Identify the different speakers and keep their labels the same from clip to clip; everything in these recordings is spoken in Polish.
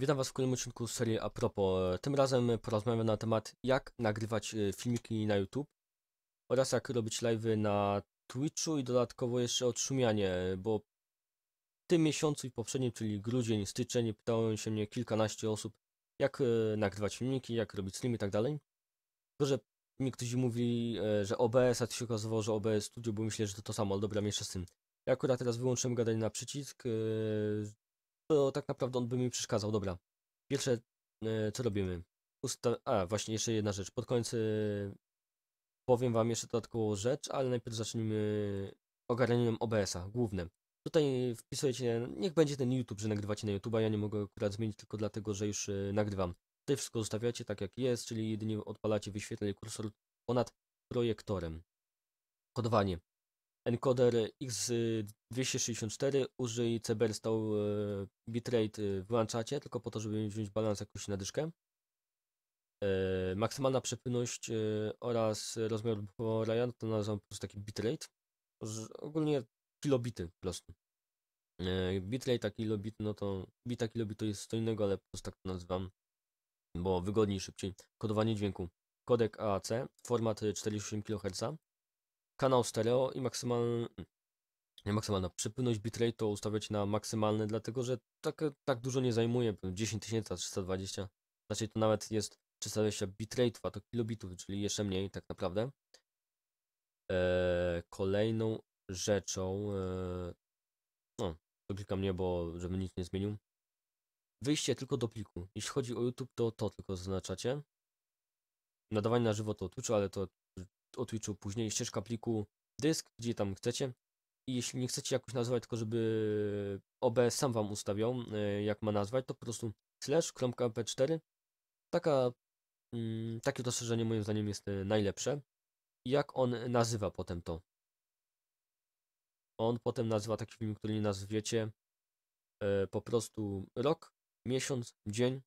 Speaker 1: Witam Was w kolejnym odcinku serii A propos. Tym razem porozmawiam na temat, jak nagrywać y, filmiki na YouTube oraz jak robić live'y na Twitchu i dodatkowo jeszcze odszumianie, bo w tym miesiącu i poprzednim, czyli grudzień, styczeń, pytało się mnie kilkanaście osób, jak y, nagrywać filmiki, jak robić streamy i tak dalej. To, że niektórzy mówili, y, że OBS, a ty się okazało, że OBS Studio, bo myślę, że to to samo, ale dobra, jeszcze z tym. Ja akurat teraz wyłączyłem gadanie na przycisk, to tak naprawdę on by mi przeszkadzał. Dobra, pierwsze e, co robimy? Usta A, właśnie jeszcze jedna rzecz. Pod koniec e, powiem Wam jeszcze dodatkową rzecz, ale najpierw zacznijmy ogarnianiem OBS-a, głównym. Tutaj wpisujecie, niech będzie ten YouTube, że nagrywacie na YouTube'a, ja nie mogę akurat zmienić tylko dlatego, że już e, nagrywam. Tutaj wszystko zostawiacie tak jak jest, czyli jedynie odpalacie wyświetlenie kursor ponad projektorem. Kodowanie encoder X264, użyj stał e, bitrate e, włączacie, tylko po to, żeby wziąć balans jakoś na dyszkę. E, maksymalna przepłynność oraz rozmiar Ryan to nazywam po prostu taki bitrate. Ogólnie kilobity po prostu. Bitrate a kilobit, no to bita kilobit to jest co innego, ale po prostu tak to nazywam, bo wygodniej, szybciej. Kodowanie dźwięku. Kodek AAC, format 48 kHz, kanał stereo i maksymalny, maksymalna, przypłynność bitrate to ustawiać na maksymalny, dlatego że tak, tak dużo nie zajmuje, 10 320, znaczy to nawet jest 320 bitrate, a to kilobitów, czyli jeszcze mniej tak naprawdę. Eee, kolejną rzeczą, eee, no, to klikam nie, bo żeby nic nie zmienił. Wyjście tylko do pliku. Jeśli chodzi o YouTube, to to tylko zaznaczacie. Nadawanie na żywo to Twitch, ale to o Twitchu, później ścieżka pliku, dysk, gdzie tam chcecie. I jeśli nie chcecie jakoś nazwać, tylko żeby OBS sam Wam ustawiał, e, jak ma nazwać, to po prostu slash p4. Taka, mm, takie dostrzeżenie moim zdaniem jest e, najlepsze. Jak on nazywa potem to? On potem nazywa taki film, który nie nazwiecie, e, po prostu rok, miesiąc, dzień,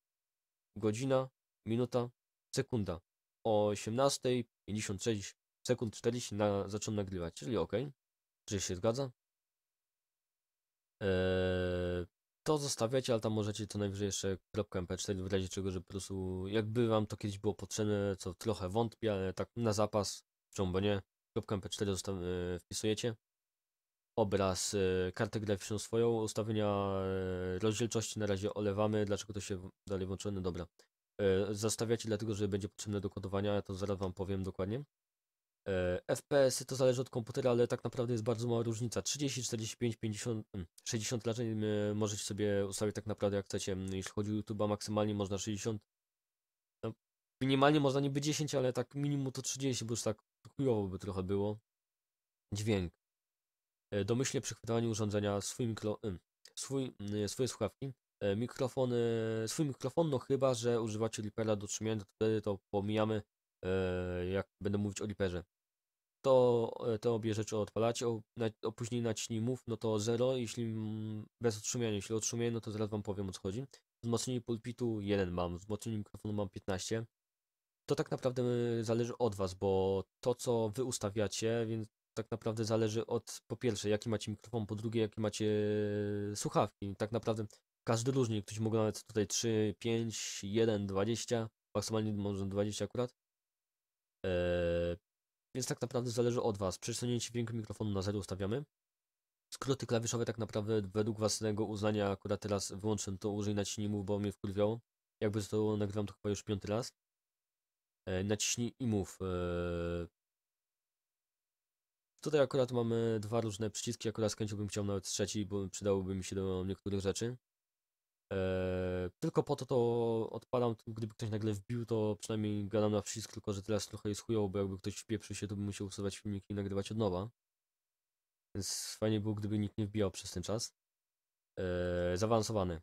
Speaker 1: godzina, minuta, sekunda. O 18.56 sekund 40 na, nagrywać, czyli ok, czy się zgadza. Eee, to zostawiacie, ale tam możecie co najwyżej jeszcze .mp4 w razie czego, że po prostu jakby wam to kiedyś było potrzebne, co trochę wątpię, ale tak na zapas, czemu bo nie, .mp4 zostaw, e, wpisujecie. Obraz, e, kartę graficzną swoją, ustawienia e, rozdzielczości na razie olewamy, dlaczego to się dalej włączyło, no dobra. E, zostawiacie dlatego, że będzie potrzebne do kodowania, ja to zaraz wam powiem dokładnie. E, FPS-y to zależy od komputera, ale tak naprawdę jest bardzo mała różnica. 30, 45, 50, 60 klaczeń możecie sobie ustawić tak naprawdę jak chcecie. Mm, jeśli chodzi o YouTube'a maksymalnie można 60, no, minimalnie można niby 10, ale tak minimum to 30, bo już tak chujowo by trochę było. Dźwięk. E, domyślnie przychwytywanie urządzenia, swój mikro, mm, swój, mm, swoje słuchawki, e, mikrofon, swój mikrofon, no chyba, że używacie lipera do trzymania, to wtedy to pomijamy, jak będę mówić o liperze to e, te obie rzeczy odpalacie, o, później naciśnij mów, no to 0, jeśli mm, bez odszumiania, jeśli odszumię, no to zaraz Wam powiem o co chodzi. Wzmocnienie pulpitu 1 mam, wzmocnienie mikrofonu mam 15. To tak naprawdę e, zależy od Was, bo to co Wy ustawiacie, więc tak naprawdę zależy od po pierwsze jaki macie mikrofon, po drugie jakie macie e, słuchawki. Tak naprawdę każdy różnie, ktoś może nawet tutaj 3, 5, 1, 20, maksymalnie może 20 akurat. Więc tak naprawdę zależy od Was. Przesunięcie dźwięku mikrofonu na zero ustawiamy. Skróty klawiszowe tak naprawdę według własnego uznania, akurat teraz wyłączę to użyj naciśnij move, bo mnie wkurwiało. Jakby to nagrywam to chyba już piąty raz. E, naciśnij i move. E... Tutaj akurat mamy dwa różne przyciski, akurat skręciłbym chciał nawet trzeci, bo przydałoby mi się do niektórych rzeczy. E, tylko po to to odpadam gdyby ktoś nagle wbił, to przynajmniej gadam na wcisk, tylko że teraz trochę jest chujowo, bo jakby ktoś wpieprzył się, to bym musiał usuwać filmiki i nagrywać od nowa. Więc fajnie było, gdyby nikt nie wbijał przez ten czas. Eee, zaawansowany.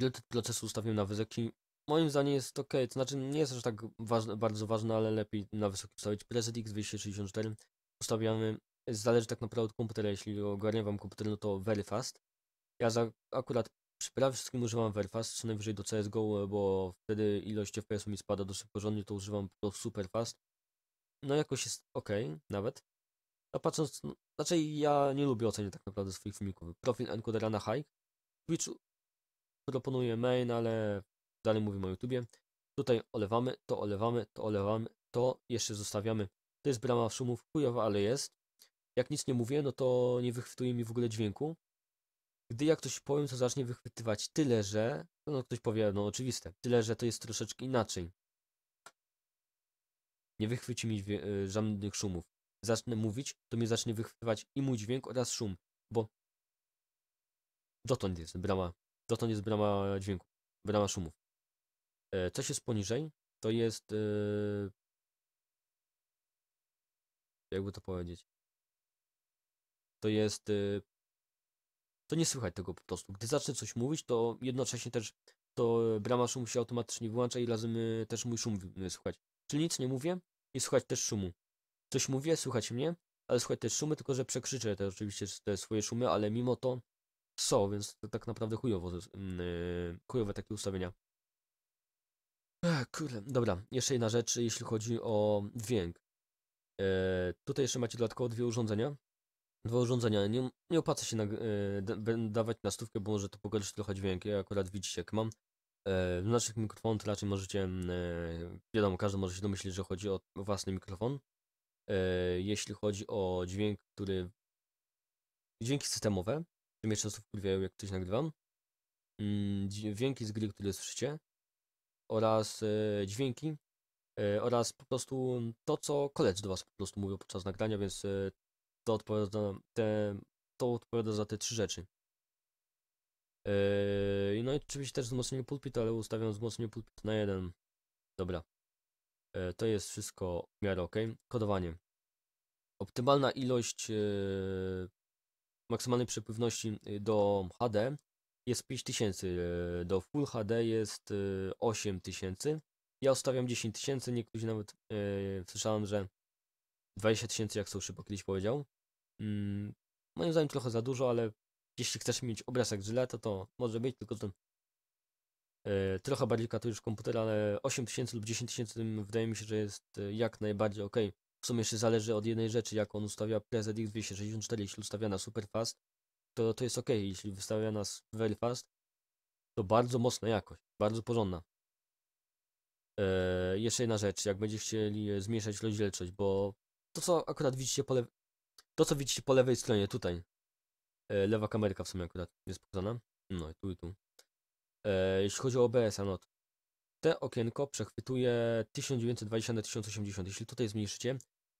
Speaker 1: Priorytet procesu ustawiłem na wysoki. Moim zdaniem jest ok, to znaczy nie jest aż tak ważne, bardzo ważne, ale lepiej na wysoki ustawić. Preset X264 ustawiamy, zależy tak naprawdę od komputera, jeśli ogarnia wam komputer, no to very fast. Ja za, akurat przy wszystkim używam Verfast, co najwyżej do CSGO, bo wtedy ilość fps mi spada dosyć porządnie, to używam po fast. Superfast. No jakoś jest ok, nawet. A patrząc, no, znaczy ja nie lubię oceniać tak naprawdę swoich filmików. Profil Encodera na Hike. Twitch proponuję main, ale dalej mówimy o YouTubie. Tutaj olewamy, to olewamy, to olewamy, to jeszcze zostawiamy. To jest brama szumów, chujowa, ale jest. Jak nic nie mówię, no to nie wychwytuje mi w ogóle dźwięku. Gdy ja ktoś powiem, to zacznie wychwytywać tyle, że... No, no ktoś powie, no oczywiste. Tyle, że to jest troszeczkę inaczej. Nie wychwyci mi y, żadnych szumów. Zacznę mówić, to mnie zacznie wychwytywać i mój dźwięk oraz szum, bo dotąd jest brama, dotąd jest brama dźwięku, brama szumów. E, co coś jest poniżej, to jest... E, jakby to powiedzieć? To jest e, to nie słychać tego po prostu. Gdy zacznę coś mówić, to jednocześnie też to e, brama szumu się automatycznie wyłącza i razem e, też mój szum e, słychać. Czyli nic nie mówię i słychać też szumu. Coś mówię, słychać mnie, ale słychać też szumy, tylko że przekrzyczę te oczywiście te swoje szumy, ale mimo to są, więc to tak naprawdę chujowo, yy, chujowe takie ustawienia. Ech, kurde, dobra, jeszcze jedna rzecz, jeśli chodzi o dźwięk. Yy, tutaj jeszcze macie dodatkowo dwie urządzenia, dwa urządzenia. Nie, nie opłaca się na, e, da, dawać na stówkę, bo może to pogorszyć trochę dźwięk. Ja akurat widzicie, jak mam e, naszych mikrofonów, raczej możecie, e, wiadomo, każdy może się domyślić, że chodzi o własny mikrofon. E, jeśli chodzi o dźwięk, który... Dźwięki systemowe, które czasów często wkurwiają, jak ktoś nagrywam. Mm, dźwięki z gry, które słyszycie. Oraz e, dźwięki, e, oraz po prostu to, co koledzy do Was po prostu mówią podczas nagrania, więc e, to odpowiada, te, to odpowiada za te trzy rzeczy. Yy, no i oczywiście też wzmocnienie pulpitu, ale ustawiam wzmocnienie pulpitu na jeden. Dobra. Yy, to jest wszystko w miarę ok. Kodowanie. Optymalna ilość yy, maksymalnej przepływności yy, do HD jest 5000, yy, do Full HD jest 8000. Yy, ja ustawiam 10 tysięcy, niektórzy nawet yy, słyszałem, że 20 tysięcy jak Suszy, bo kiedyś powiedział. Mm, moim zdaniem trochę za dużo, ale jeśli chcesz mieć obraz jak to to może być, tylko ten yy, trochę bardziej katujesz komputer, ale 8 tysięcy lub 10 tysięcy wydaje mi się, że jest e, jak najbardziej ok. W sumie jeszcze zależy od jednej rzeczy, jak on ustawia pzx 264, jeśli ustawia na super fast, to to jest ok. Jeśli wystawia nas very fast, to bardzo mocna jakość, bardzo porządna. Yy, jeszcze jedna rzecz, jak będziecie chcieli zmniejszać rozdzielczość, bo to co akurat widzicie po, lew... to, co widzicie po lewej stronie, tutaj. E, lewa kamerka w sumie akurat jest pokazana. No i tu i tu. E, jeśli chodzi o OBS, no to te okienko przechwytuje 1920 na 1080. Jeśli tutaj zmniejszycie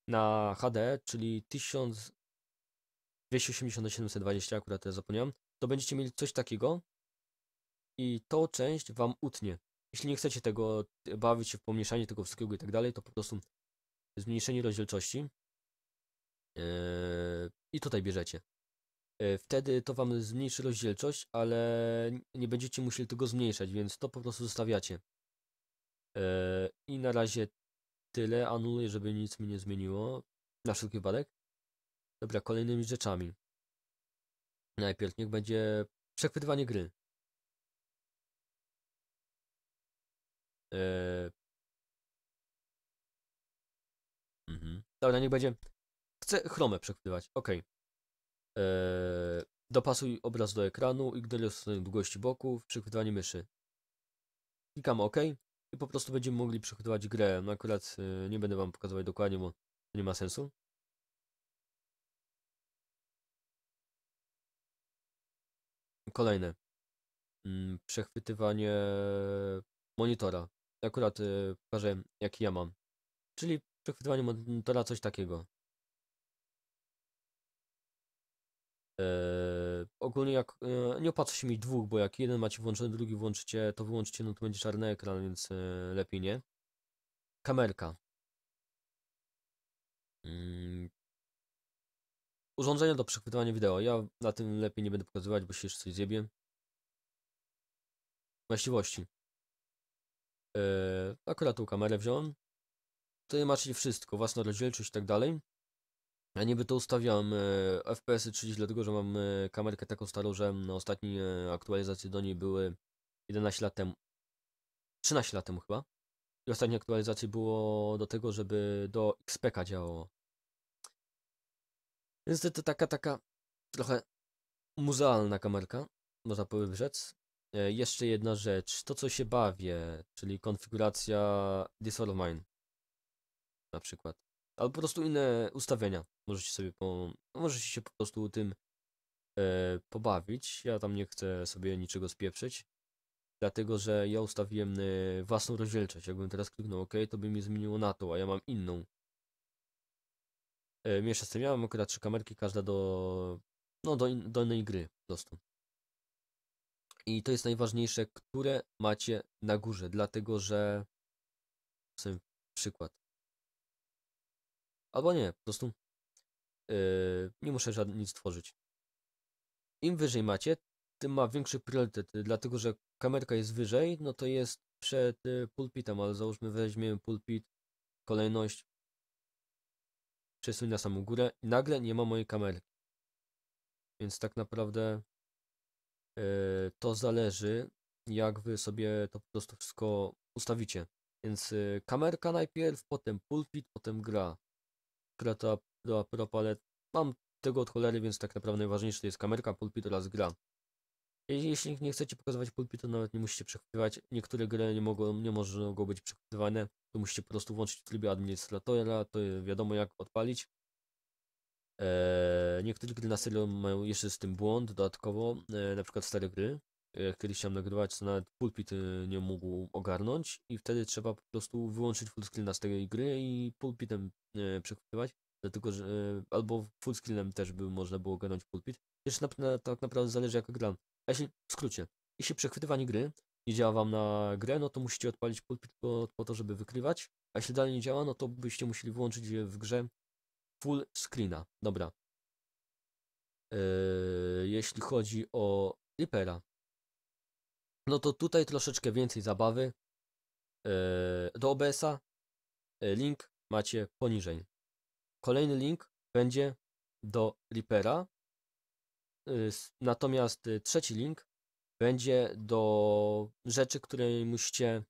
Speaker 1: na HD, czyli 1280 na 720, akurat teraz zapomniałem, to będziecie mieli coś takiego i tą część Wam utnie. Jeśli nie chcecie tego bawić się w pomniejszanie tego wszystkiego i tak dalej, to po prostu zmniejszenie rozdzielczości yy, i tutaj bierzecie. Yy, wtedy to Wam zmniejszy rozdzielczość, ale nie będziecie musieli tego zmniejszać, więc to po prostu zostawiacie. Yy, I na razie tyle anuluję, żeby nic mi nie zmieniło. Na wszelki wypadek. Dobra, kolejnymi rzeczami. Najpierw niech będzie przechwytywanie gry. Dobra, niech będzie. Chcę chromę przechwytywać. Ok. Eee, dopasuj obraz do ekranu, ignoruj stronę długości boków, przechwytywanie myszy. Klikam OK i po prostu będziemy mogli przechwytywać grę. No akurat e, nie będę wam pokazywać dokładnie, bo to nie ma sensu. Kolejne. Mm, przechwytywanie monitora. Akurat y, pokażę jaki ja mam. Czyli przechwytywaniu monitora no coś takiego. Eee, ogólnie jak e, nie opłaca się mieć dwóch, bo jak jeden macie włączony, drugi włączycie, to wyłączycie, no to będzie czarny ekran, więc e, lepiej nie. Kamerka. Mm. Urządzenie do przechwytywania wideo. Ja na tym lepiej nie będę pokazywać, bo się jeszcze coś zjebie. Właściwości. Eee, akurat tą kamerę wziąłem tutaj macie wszystko, własna rozdzielczość i tak dalej. Ja niby to ustawiam e, FPS-y 30, dlatego że mam e, kamerkę taką starą, że na ostatniej e, aktualizacji do niej były 11 lat temu, 13 lat temu chyba. I ostatniej aktualizacji było do tego, żeby do XPK działało. Więc to, taka, taka trochę muzealna kamerka, można powiedzieć. E, jeszcze jedna rzecz, to co się bawię, czyli konfiguracja Dissolve Mine na przykład. Albo po prostu inne ustawienia. Możecie sobie po, możecie się po prostu tym e, pobawić. Ja tam nie chcę sobie niczego spieprzyć. Dlatego, że ja ustawiłem e, własną rozdzielczość. Jakbym teraz kliknął OK, to by mi zmieniło na to, a ja mam inną. E, miesza z tym, ja mam akurat trzy kamerki, każda do, no, do, in, do innej gry po prostu. I to jest najważniejsze, które macie na górze, dlatego że przykład. Albo nie, po prostu yy, nie muszę żadnego nic tworzyć. Im wyżej macie, tym ma większy priorytet, y, dlatego że kamerka jest wyżej, no to jest przed y, pulpitem, ale załóżmy weźmiemy pulpit, kolejność, przesuń na samą górę i nagle nie ma mojej kamerki. Więc tak naprawdę yy, to zależy, jak wy sobie to po prostu wszystko ustawicie. Więc y, kamerka najpierw, potem pulpit, potem gra kreta pro, propa, ale mam tego od cholery, więc tak naprawdę najważniejsze to jest kamerka, pulpit oraz gra. Jeśli nie chcecie pokazywać pulpitu, nawet nie musicie przechwytywać. Niektóre gry nie mogą, nie mogą być przechwytywane. To musicie po prostu włączyć w trybie administratora, to wiadomo jak odpalić. Eee, niektóre gry na serio mają jeszcze z tym błąd dodatkowo, eee, na przykład stare gry jak e, kiedyś chciałem nagrywać, to nawet pulpit e, nie mógł ogarnąć i wtedy trzeba po prostu wyłączyć fullscreena z tej gry i pulpitem e, przekupywać, dlatego że albo fullscreenem też by można było ogarnąć pulpit. Też na, na, tak naprawdę zależy jak gram. A jeśli, w skrócie, jeśli przechwytywanie gry nie działa wam na grę, no to musicie odpalić pulpit po, po to, żeby wykrywać, a jeśli dalej nie działa, no to byście musieli włączyć w grze full screena. Dobra. jeśli chodzi o Reapera, no to tutaj troszeczkę więcej zabawy e, do OBS-a. E, link macie poniżej. Kolejny link będzie do Reapera. E, natomiast trzeci link będzie do rzeczy, które musicie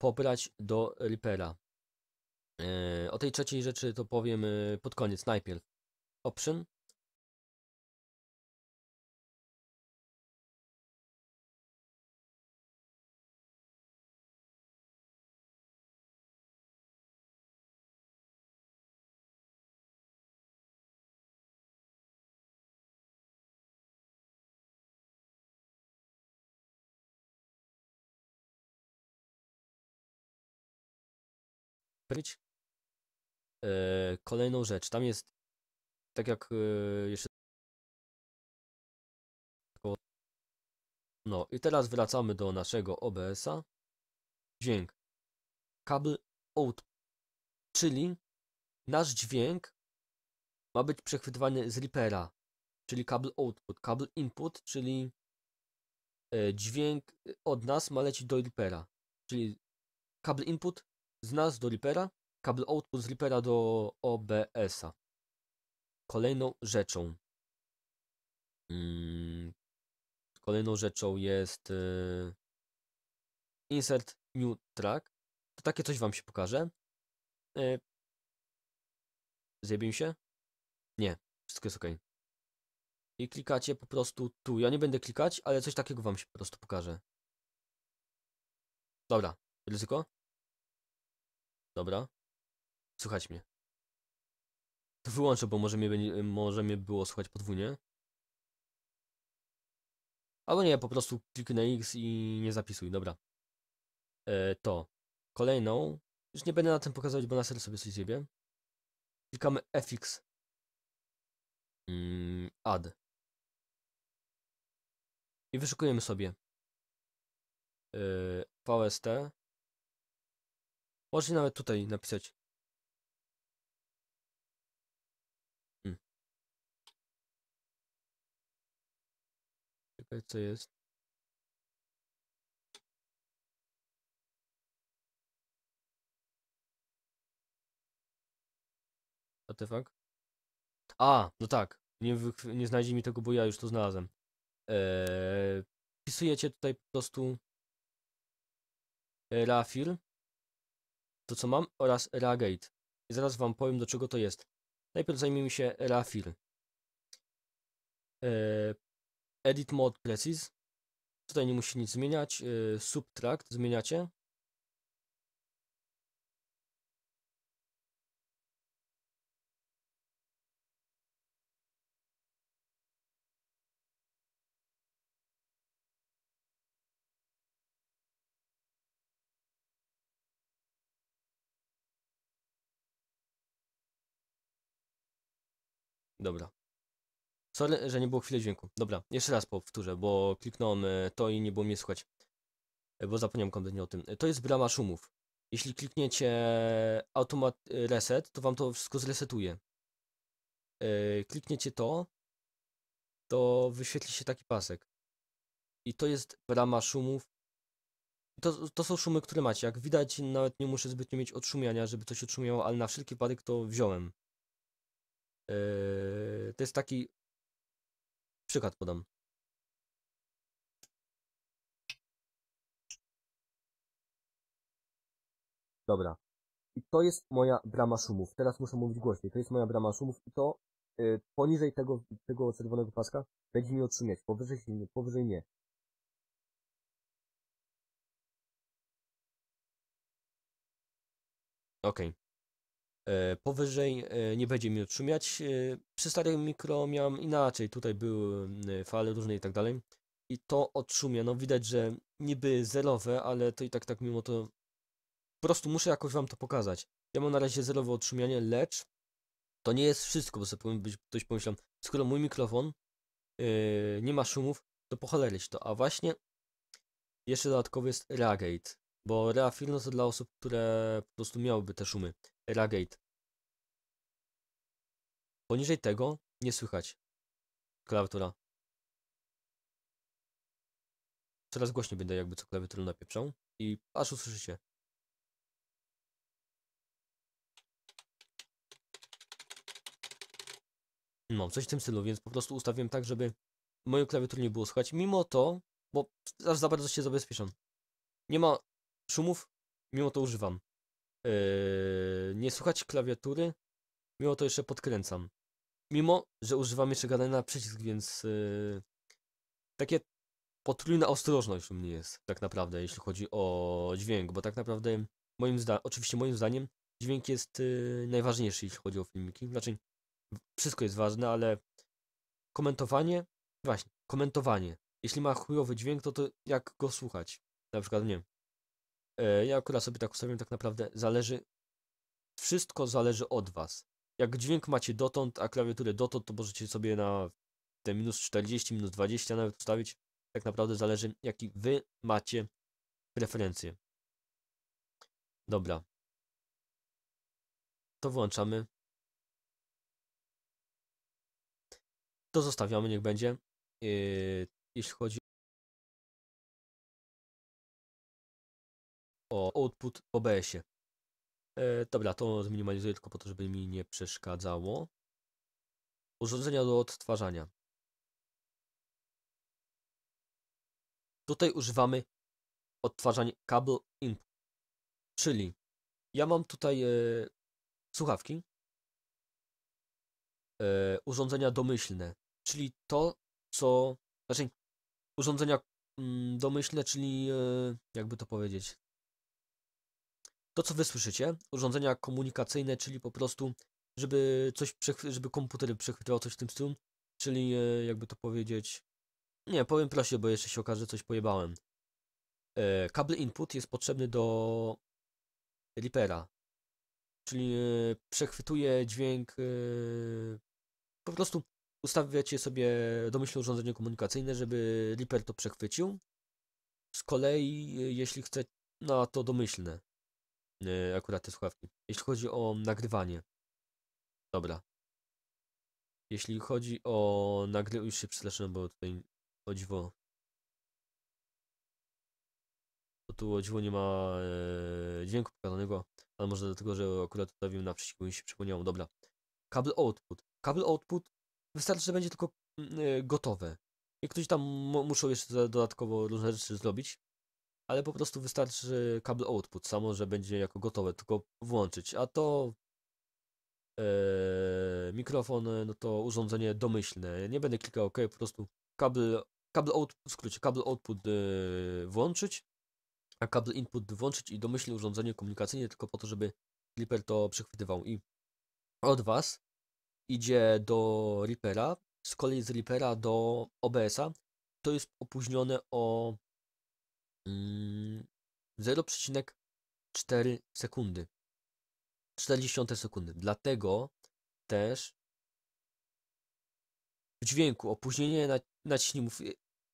Speaker 1: pobrać do Reapera. O tej trzeciej rzeczy to powiem pod koniec najpierw. Option powiedzieć. E, kolejną rzecz, tam jest, tak jak e, jeszcze. No i teraz wracamy do naszego OBS-a. Dźwięk. Kabel out, czyli nasz dźwięk ma być przechwytywany z ripera czyli kabel output, kabel input, czyli e, dźwięk od nas ma lecieć do ripera czyli kabel input z NAS do Reapera, kabel output z Reapera do OBS-a. Kolejną rzeczą mm, kolejną rzeczą jest y, insert new track. To takie coś wam się pokaże. Yy, się? Nie, wszystko jest ok. I klikacie po prostu tu. Ja nie będę klikać, ale coś takiego wam się po prostu pokaże. Dobra, ryzyko. Dobra. Słuchać mnie. To wyłączę, bo może mnie, może mnie było słuchać podwójnie. Albo nie, po prostu kliknę X i nie zapisuj, dobra. E, to. Kolejną. Już nie będę na tym pokazywać, bo na serio sobie coś zjebie. Klikamy FX. Mm, add. I wyszukujemy sobie e, VST Możesz nawet tutaj napisać. Hmm. Czekaj, co jest? Artefakt? A, no tak. Nie, nie znajdzie mi tego, bo ja już to znalazłem. Eee, wpisujecie tutaj po prostu rafil to co mam oraz Reagate. I zaraz wam powiem do czego to jest. Najpierw zajmijmy się Rafil. E, Edit Mode Precise. Tutaj nie musi nic zmieniać. E, Subtract zmieniacie. Dobra. Sorry, że nie było chwili dźwięku. Dobra, jeszcze raz powtórzę, bo kliknąłem e, to i nie było mnie słuchać. E, bo zapomniałem kompletnie o tym. E, to jest brama szumów. Jeśli klikniecie automat reset, to wam to wszystko zresetuje. Klikniecie to, to wyświetli się taki pasek. I to jest brama szumów. To, to są szumy, które macie. Jak widać, nawet nie muszę zbytnio mieć odszumiania, żeby coś odszumiało, ale na wszelki wypadek to wziąłem. Yy, to jest taki przykład podam. Dobra. I to jest moja brama szumów. Teraz muszę mówić głośniej. To jest moja brama szumów i to yy, poniżej tego, tego czerwonego paska będzie mi odsunieć. Powyżej, powyżej nie. Okej. Okay. E, powyżej e, nie będzie mi odszumiać. E, przy starym mikro miałem inaczej, tutaj były fale różne i tak dalej. I to odszumia, no widać, że niby zerowe, ale to i tak tak mimo to po prostu muszę jakoś wam to pokazać. Ja mam na razie zerowe odszumianie, lecz to nie jest wszystko, bo sobie być, ktoś pomyślał, skoro mój mikrofon nie ma szumów, to po to. A właśnie jeszcze dodatkowy jest Reagate. Bo Rea to dla osób, które po prostu miałyby te szumy. Reagate. Poniżej tego nie słychać klawiatura. Coraz głośniej będę jakby co klawiaturę napieprzał i aż usłyszycie. No, coś w tym stylu, więc po prostu ustawiłem tak, żeby moją klawiaturę nie było słychać. Mimo to, bo aż za bardzo się zabezpieczam. Nie ma szumów, mimo to używam. Yy, nie słuchać klawiatury, mimo to jeszcze podkręcam. Mimo, że używam jeszcze gadania na przycisk, więc yy, takie potrójna ostrożność u mnie jest tak naprawdę, jeśli chodzi o dźwięk, bo tak naprawdę moim zdaniem, oczywiście moim zdaniem dźwięk jest yy, najważniejszy, jeśli chodzi o filmiki. Znaczy, wszystko jest ważne, ale komentowanie, właśnie, komentowanie. Jeśli ma chujowy dźwięk, to, to jak go słuchać? Na przykład, nie wiem, E, ja akurat sobie tak ustawiam, tak naprawdę zależy, wszystko zależy od Was. Jak dźwięk macie dotąd, a klawiaturę dotąd, to możecie sobie na te minus 40, minus 20 nawet ustawić. Tak naprawdę zależy, jaki Wy macie preferencje. Dobra. To włączamy. To zostawiamy, niech będzie. E, jeśli chodzi o output OBS-ie. E, dobra, to zminimalizuję tylko po to, żeby mi nie przeszkadzało. Urządzenia do odtwarzania. Tutaj używamy odtwarzań kabel input. Czyli ja mam tutaj e, słuchawki, e, urządzenia domyślne, czyli to, co. Znaczy, urządzenia mm, domyślne, czyli e, jakby to powiedzieć. To, co wy słyszycie, urządzenia komunikacyjne, czyli po prostu, żeby coś, żeby komputery przechwytywały coś w tym stylu, czyli e, jakby to powiedzieć, nie, powiem prościej, bo jeszcze się okaże, coś pojebałem. E, Kabel input jest potrzebny do Reapera, czyli e, przechwytuje dźwięk, po prostu ustawiacie sobie domyślne urządzenie komunikacyjne, żeby Reaper to przechwycił. Z kolei, jeśli chce na no, to domyślne, Y, akurat te słuchawki. Jeśli chodzi o nagrywanie. Dobra. Jeśli chodzi o nagrywanie, już się przestraszyłem, bo tutaj chodzi o bo tu o dziwo nie ma e, dźwięku pokazanego, ale może dlatego, że akurat ustawiłem na przycisku i się przypomniało. Dobra. Kabel output. Kabel output wystarczy, że będzie tylko mm, e, gotowe. I ktoś tam muszą jeszcze dodatkowo różne rzeczy zrobić ale po prostu wystarczy kabel output samo, że będzie jako gotowe, tylko włączyć. A to e, mikrofon, e, no to urządzenie domyślne. Nie będę klikał OK, po prostu kabel, kabel output, w skrócie, kabel output e, włączyć, a kabel input włączyć i domyślne urządzenie komunikacyjne tylko po to, żeby Clipper to przechwytywał. I od Was idzie do Reapera, z kolei z Reapera do OBS-a. To jest opóźnione o 0,4 mm, sekundy. 40 sekundy. Dlatego też w dźwięku opóźnienie na, naciśników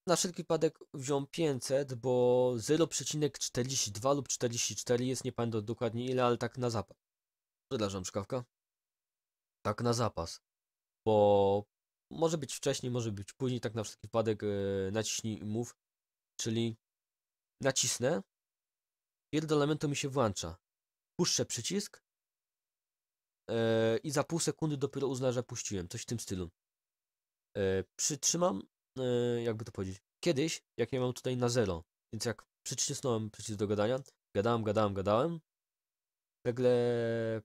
Speaker 1: na wszelki wypadek wziąłem 500, bo 0,42 lub 44 jest, nie pamiętam dokładnie ile, ale tak na zapas. Przepraszam, szkawka. Tak na zapas. Bo może być wcześniej, może być później, tak na wszelki wypadek yy, naciśnij mów, czyli Nacisnę. Pierdolę to mi się włącza. Puszczę przycisk. Yy, I za pół sekundy dopiero uzna, że puściłem. Coś w tym stylu. Yy, przytrzymam, yy, jakby to powiedzieć. Kiedyś, jak ja mam tutaj na zero, więc jak przycisnąłem przycisk do gadania, gadałem, gadałem, gadałem. Nagle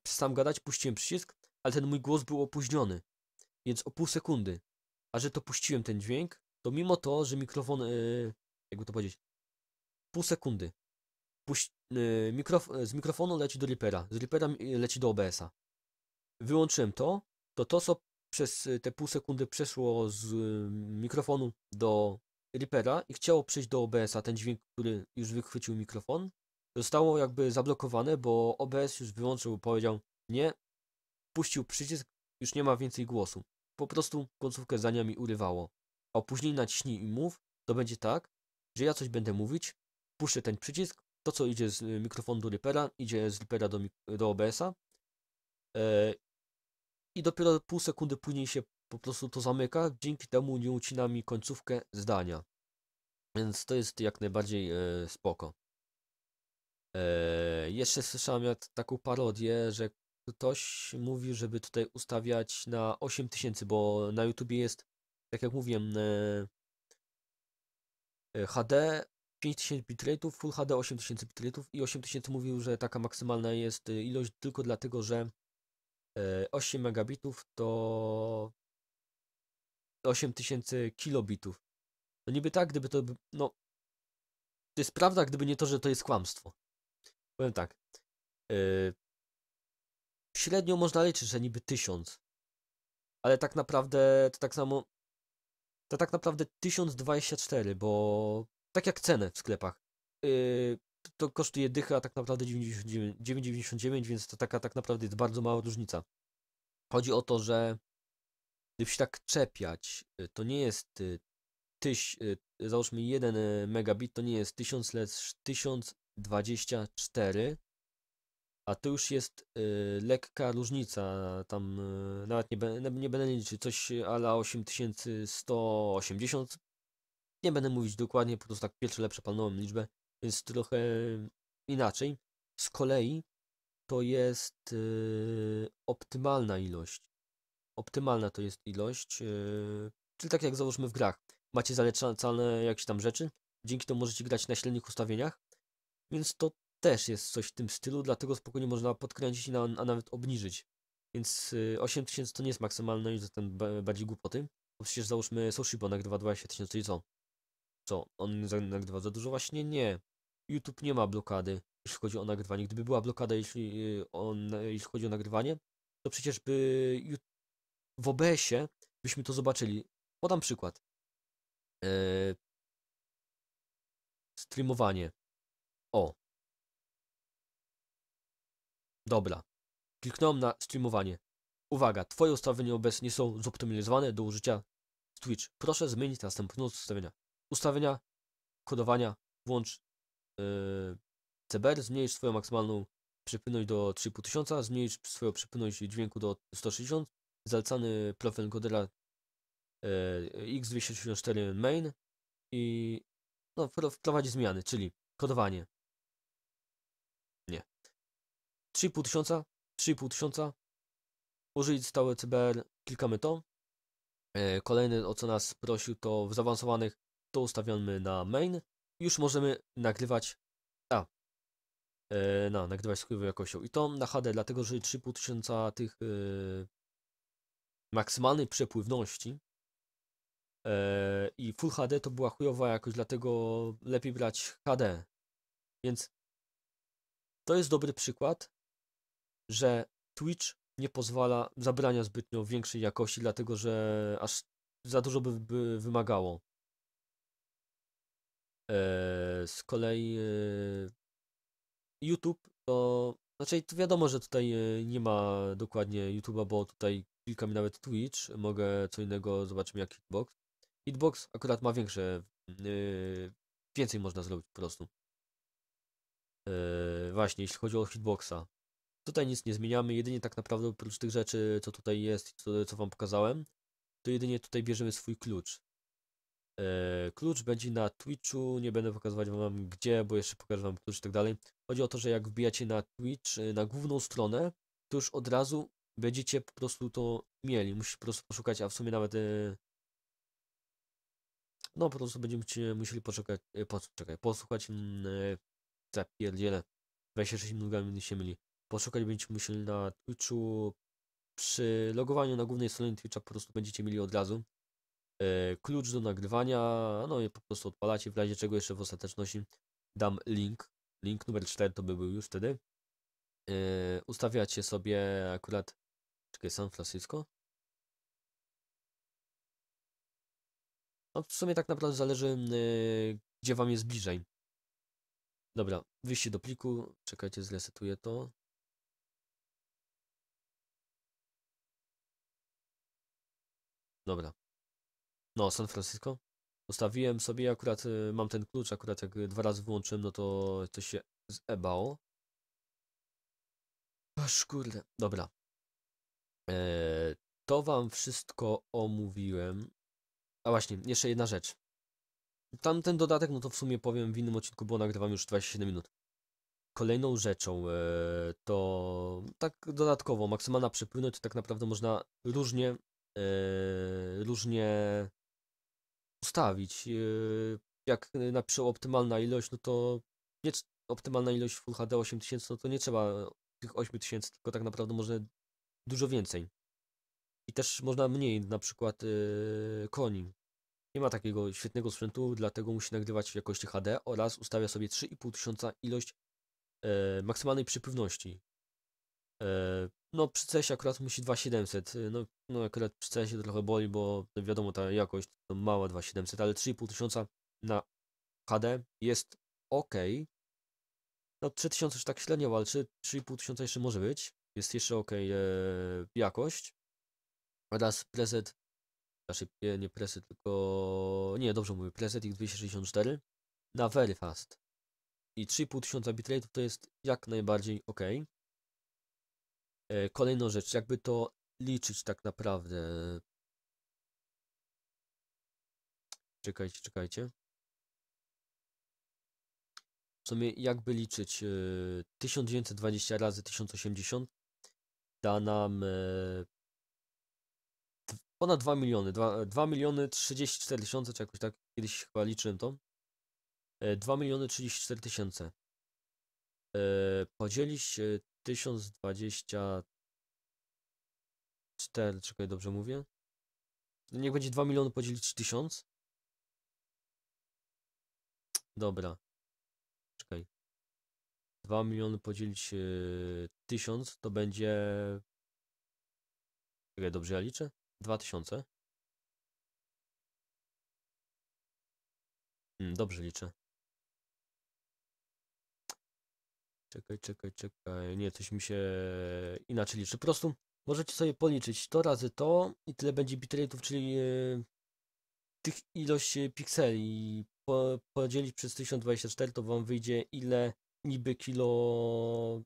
Speaker 1: przestałem gadać, puściłem przycisk, ale ten mój głos był opóźniony, więc o pół sekundy. A że to puściłem ten dźwięk, to mimo to, że mikrofon, jakby to powiedzieć, pół sekundy. Puś... Y, mikrof z mikrofonu leci do ripera, z ripera y, leci do OBS-a. Wyłączyłem to, to to, co przez y, te pół sekundy przeszło z mikrofonu do ripera i chciało przejść do OBS-a, ten dźwięk, który już wychwycił mikrofon, zostało jakby zablokowane, bo OBS już wyłączył, powiedział nie, puścił przycisk, już nie ma więcej głosu. Po prostu końcówkę zdania mi urywało. A później naciśnij i mów, to będzie tak, że ja coś będę mówić, puszczę ten przycisk, to co idzie z y, mikrofonu do Reapera, idzie z Reapera do, do OBS-a e, i dopiero pół sekundy później się po prostu to zamyka, dzięki temu nie ucina mi końcówkę zdania. Więc to jest jak najbardziej e, spoko. E, jeszcze słyszałem taką parodię, że ktoś mówi, żeby tutaj ustawiać na 8000, bo na YouTubie jest, tak jak mówiłem, HD 5000 bitrate'ów, Full HD 8000 bitrate'ów i 8000 mówił, że taka maksymalna jest y, ilość tylko dlatego, że 8 e, megabitów to 8000 kilobitów. No niby tak, gdyby to, no to jest prawda, gdyby nie to, że to jest kłamstwo. Powiem tak, yy, średnio można liczyć, że niby 1000, ale tak naprawdę to tak samo, to tak naprawdę 1024, bo tak jak ceny w sklepach. Yy, to kosztuje dycha tak naprawdę 9,99, więc to taka tak naprawdę jest bardzo mała różnica. Chodzi o to, że gdyby się tak czepiać, yy, to nie jest yy, tyś, yy, załóżmy 1 megabit, to nie jest 1000, lecz 1024, a to już jest lekka różnica, tam nawet nie, nie będę liczyć, coś ala 8180 nie będę mówić dokładnie, po prostu tak pierwsze lepsze palnąłem liczbę, więc trochę inaczej. Z kolei to jest yy, optymalna ilość. Optymalna to jest ilość, yy, czyli tak jak załóżmy w grach. Macie zalecane jakieś tam rzeczy, dzięki temu możecie grać na średnich ustawieniach, więc to też jest coś w tym stylu, dlatego spokojnie można podkręcić, na, a nawet obniżyć. Więc yy, 8000 to nie jest maksymalne i zatem bardziej głupoty. Bo przecież załóżmy sushi bonek 220 tysięcy i co? Co, on NAG 2 za dużo? Właśnie nie. YouTube nie ma blokady, jeśli chodzi o nagrywanie. Gdyby była blokada, jeśli, y, on, jeśli chodzi o nagrywanie, to przecież by w OBS-ie byśmy to zobaczyli. Podam przykład. Eee, streamowanie. O. Dobra. Kliknąłem na streamowanie. Uwaga, Twoje ustawienia obecnie są zoptymalizowane do użycia Twitch. Proszę zmienić następne ustawienia ustawienia kodowania, włącz yy, e, CBR, zmniejsz swoją maksymalną przypłynność do 3500, zmniejsz swoją przypłynność dźwięku do 160, zalecany profil kodera yy, X264 main i no, wprowadzi zmiany, czyli kodowanie. Nie. 3500, 3500, użyć stałe CBR, klikamy to. E, kolejny o co nas prosił to w zaawansowanych to ustawiamy na main. Już możemy nagrywać, a, e, na, nagrywać z chujową jakością. I to na HD, dlatego że 3500 tych e, maksymalnej przepływności e, i Full HD to była chujowa jakość, dlatego lepiej brać HD. Więc to jest dobry przykład, że Twitch nie pozwala zabrania zbytnio większej jakości, dlatego że aż za dużo by, by wymagało. E, z kolei e, YouTube to. Znaczy, to wiadomo, że tutaj e, nie ma dokładnie YouTube'a, bo tutaj klikam nawet Twitch, mogę co innego, zobaczymy jak Hitbox. Hitbox akurat ma większe, więcej można zrobić po prostu. Właśnie, jeśli chodzi o Hitboxa. Tutaj nic nie zmieniamy, jedynie tak naprawdę oprócz tych rzeczy, co tutaj jest, co, co Wam pokazałem, to jedynie tutaj bierzemy swój klucz. E, klucz będzie na Twitchu, nie będę pokazywać wam gdzie, bo jeszcze pokażę wam klucz i tak dalej. Chodzi o to, że jak wbijacie na Twitch, e, na główną stronę, to już od razu będziecie po prostu to mieli. Musicie po prostu poszukać, a w sumie nawet e, no po prostu będziecie musieli poczekać, poczekaj, posłuchać mm, zapierdziele. 26 minut się myli. Poszukać będziecie musieli na Twitchu. Przy logowaniu na głównej stronie Twitcha po prostu będziecie mieli od razu. E, klucz do nagrywania, no i po prostu odpalacie, w razie czego jeszcze w ostateczności dam link, link numer 4 to by był już wtedy. E, ustawiacie sobie akurat, czekaj, San Francisco? No w sumie tak naprawdę zależy, e, gdzie Wam jest bliżej. Dobra, wyjście do pliku, czekajcie, zresetuję to. Dobra, no, San Francisco. Zostawiłem sobie, akurat y, mam ten klucz, akurat jak dwa razy wyłączyłem, no to coś się zebało. Aż kurde, dobra. E, to wam wszystko omówiłem. A właśnie, jeszcze jedna rzecz. Tamten dodatek, no to w sumie powiem w innym odcinku, bo nagrywam już 27 minut. Kolejną rzeczą e, to tak dodatkowo maksymalna przypłynność, tak naprawdę można różnie, e, różnie ustawić. Yy, jak y, na przykład optymalna ilość, no to nie, optymalna ilość Full HD 8000, no to nie trzeba tych 8000, tylko tak naprawdę może dużo więcej. I też można mniej na przykład yy, koni. Nie ma takiego świetnego sprzętu, dlatego musi nagrywać w jakości HD oraz ustawia sobie 3500 ilość yy, maksymalnej przypływności. No przy CS akurat musi 2700. Y, no, no akurat przy CS trochę boli, bo wiadomo ta jakość to mała 2700, ale 3500 na HD jest ok. No 3000 już tak średnio, ale 3500 jeszcze może być. Jest jeszcze ok e, jakość. A teraz preset, znaczy nie, nie preset, tylko, nie dobrze mówię, preset X264 na Very Fast. I 3500 bitrate to jest jak najbardziej ok. E, kolejną rzecz, jakby to liczyć tak naprawdę. Czekajcie, czekajcie. W sumie jakby liczyć 1920 e, razy 1080 da nam e, ponad 2 miliony, 2, 2 miliony 34 tysiące, czy jakoś tak, kiedyś chyba liczyłem to. 2 miliony 34 tysiące. Y, podzielić 1024, czekaj, dobrze mówię? No niech będzie 2 miliony podzielić 1000. Dobra. Czekaj. 2 miliony podzielić 1000 y, to będzie... Czekaj, dobrze ja liczę? 2000. Mm, dobrze liczę. Czekaj, czekaj, czekaj. Nie, coś mi się inaczej liczy. Po prostu możecie sobie policzyć to razy to i tyle będzie bitrate'ów, czyli e, tych ilość e, pikseli po, podzielić przez 1024 to wam wyjdzie ile niby kilobajtów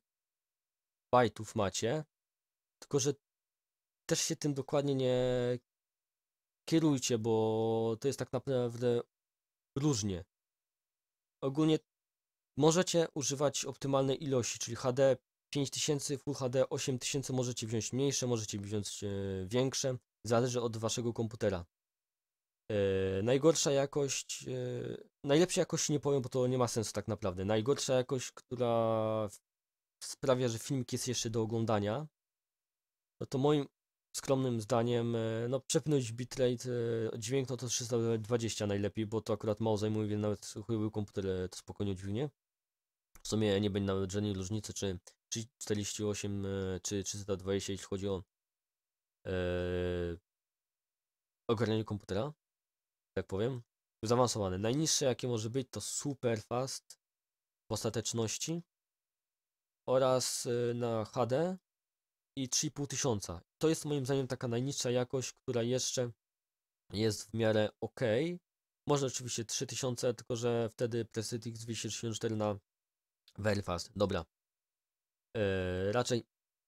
Speaker 1: macie. Tylko, że też się tym dokładnie nie kierujcie, bo to jest tak naprawdę różnie. Ogólnie Możecie używać optymalnej ilości, czyli HD 5000, Full HD 8000, możecie wziąć mniejsze, możecie wziąć e, większe, zależy od waszego komputera. E, najgorsza jakość, e, najlepsza jakość nie powiem, bo to nie ma sensu tak naprawdę. Najgorsza jakość, która sprawia, że filmik jest jeszcze do oglądania, no to moim skromnym zdaniem, no przepnąć bitrate, dźwięk no to 320 najlepiej, bo to akurat mało zajmuje, więc nawet chujowy komputer to spokojnie dźwignie w sumie nie będzie nawet żadnej różnicy, czy 48 e, czy 320, jeśli chodzi o e, ogarnianie komputera, tak powiem. Zaawansowane. Najniższe jakie może być to super fast w ostateczności oraz e, na HD i 3500. To jest moim zdaniem taka najniższa jakość, która jeszcze jest w miarę ok. Może oczywiście 3000, tylko że wtedy Preset X234 na fast, dobra. E, raczej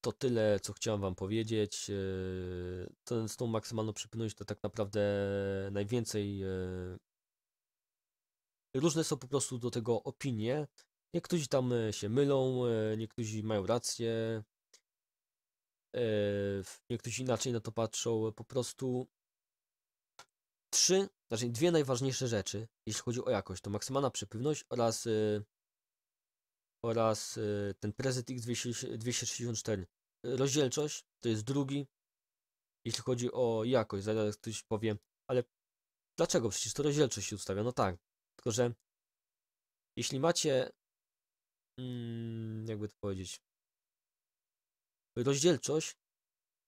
Speaker 1: to tyle, co chciałem Wam powiedzieć. E, ten, z tą maksymalną przypilność to tak naprawdę najwięcej. E, różne są po prostu do tego opinie. Niektórzy tam się mylą, niektórzy mają rację, niektórzy inaczej na to patrzą. Po prostu trzy, znaczy dwie najważniejsze rzeczy, jeśli chodzi o jakość, to maksymalna przepływność oraz oraz y, ten Preset X264. Rozdzielczość to jest drugi, jeśli chodzi o jakość, zaraz ktoś powie, ale dlaczego? Przecież to rozdzielczość się ustawia. No tak, tylko że jeśli macie, mm, jakby to powiedzieć, rozdzielczość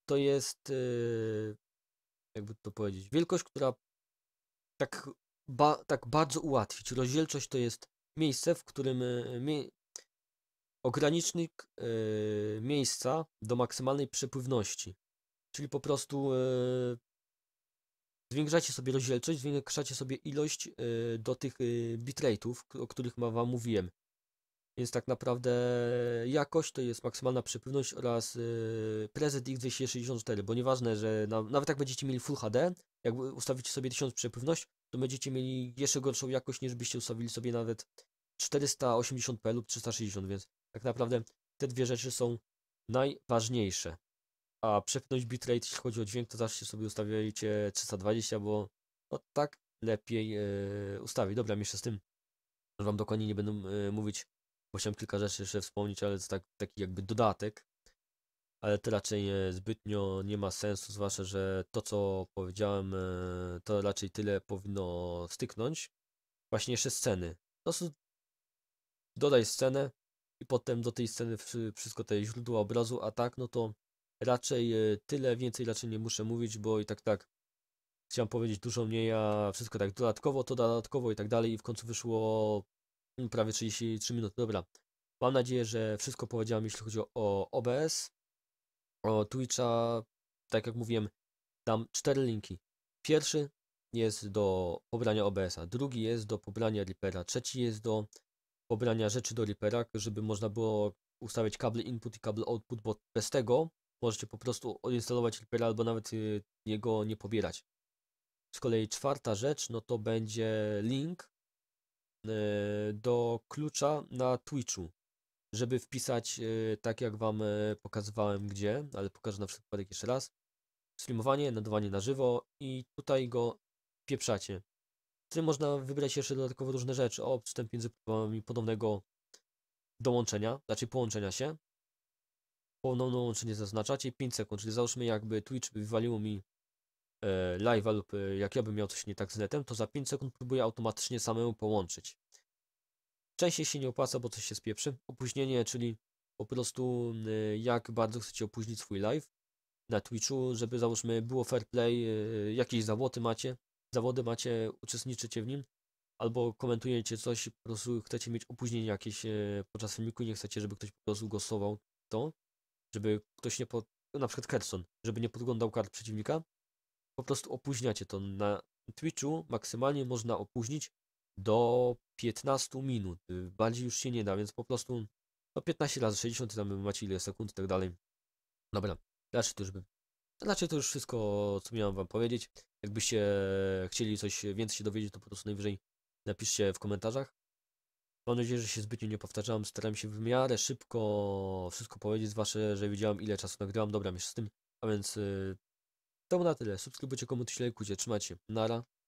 Speaker 1: to jest, y, jakby to powiedzieć, wielkość, która tak, ba, tak bardzo ułatwić. Rozdzielczość to jest miejsce, w którym, y, ogranicznik e, miejsca do maksymalnej przepływności. Czyli po prostu e, zwiększacie sobie rozdzielczość, zwiększacie sobie ilość e, do tych bitrate'ów, o których Wam mówiłem. Więc tak naprawdę jakość to jest maksymalna przepływność oraz preset X264, bo nieważne, że nawet jak będziecie mieli Full HD, jak ustawicie sobie 1000 przepływność, to będziecie mieli jeszcze gorszą jakość niż byście ustawili sobie nawet 480p lub 360, więc tak naprawdę te dwie rzeczy są najważniejsze. A przepchnąć bitrate, jeśli chodzi o dźwięk, to zawsze sobie ustawiajcie 320, bo no, tak lepiej yy, ustawić. Dobra, jeszcze z tym Wam dokładnie nie będę yy, mówić, bo chciałem kilka rzeczy jeszcze wspomnieć, ale to tak, taki jakby dodatek. Ale to raczej e, zbytnio nie ma sensu, zwłaszcza, że to co powiedziałem, to raczej tyle powinno styknąć. Właśnie jeszcze sceny. Po prostu dodaj scenę, i potem do tej sceny wszystko te źródła obrazu, a tak, no to raczej e, tyle, więcej raczej nie muszę mówić, bo i tak, tak, chciałem powiedzieć dużo mniej, a wszystko tak dodatkowo, to dodatkowo i tak dalej i w końcu wyszło mm, prawie 33 minuty, dobra. Mam nadzieję, że wszystko powiedziałem, jeśli chodzi o OBS, o Twitcha, tak jak mówiłem, dam cztery linki. Pierwszy jest do pobrania OBS-a, drugi jest do pobrania Reapera, trzeci jest do pobrania rzeczy do Reapera, żeby można było ustawiać kable input i kable output, bo bez tego możecie po prostu odinstalować Reapera albo nawet y, jego nie pobierać. Z kolei czwarta rzecz, no to będzie link y, do klucza na Twitchu, żeby wpisać, y, tak jak Wam pokazywałem gdzie, ale pokażę na przykład jeszcze raz, streamowanie, nadawanie na żywo i tutaj go pieprzacie którym można wybrać jeszcze dodatkowo różne rzeczy, o przystęp między próbami podobnego dołączenia, znaczy połączenia się. Ponowne łączenie zaznaczacie 5 sekund, czyli załóżmy jakby Twitch wywaliło mi e, live lub e, jak ja bym miał coś nie tak z netem, to za 5 sekund próbuję automatycznie samemu połączyć. Częściej się nie opłaca, bo coś się spieprzy. Opóźnienie, czyli po prostu e, jak bardzo chcecie opóźnić swój live na Twitchu, żeby załóżmy było fair play, e, jakieś zawłoty macie, zawody macie, uczestniczycie w nim, albo komentujecie coś, po prostu chcecie mieć opóźnienie jakieś e, podczas filmiku i nie chcecie, żeby ktoś po prostu głosował to, żeby ktoś nie pod... na przykład Kerson, żeby nie podglądał kart przeciwnika, po prostu opóźniacie to. Na Twitchu maksymalnie można opóźnić do 15 minut, bardziej już się nie da, więc po prostu do no, 15 razy 60, tam macie ile sekund i tak dalej. Dobra, raczej to już bym znaczy to już wszystko, co miałem wam powiedzieć. Jakbyście chcieli coś więcej się dowiedzieć, to po prostu najwyżej napiszcie w komentarzach. Mam nadzieję, że się zbytnio nie powtarzałem. staram się w miarę szybko wszystko powiedzieć, zwłaszcza, że wiedziałem ile czasu nagrałem. Dobra, jeszcze z tym. A więc y, to na tyle. Subskrybujcie, komentujcie, lajkujcie, trzymajcie. Nara.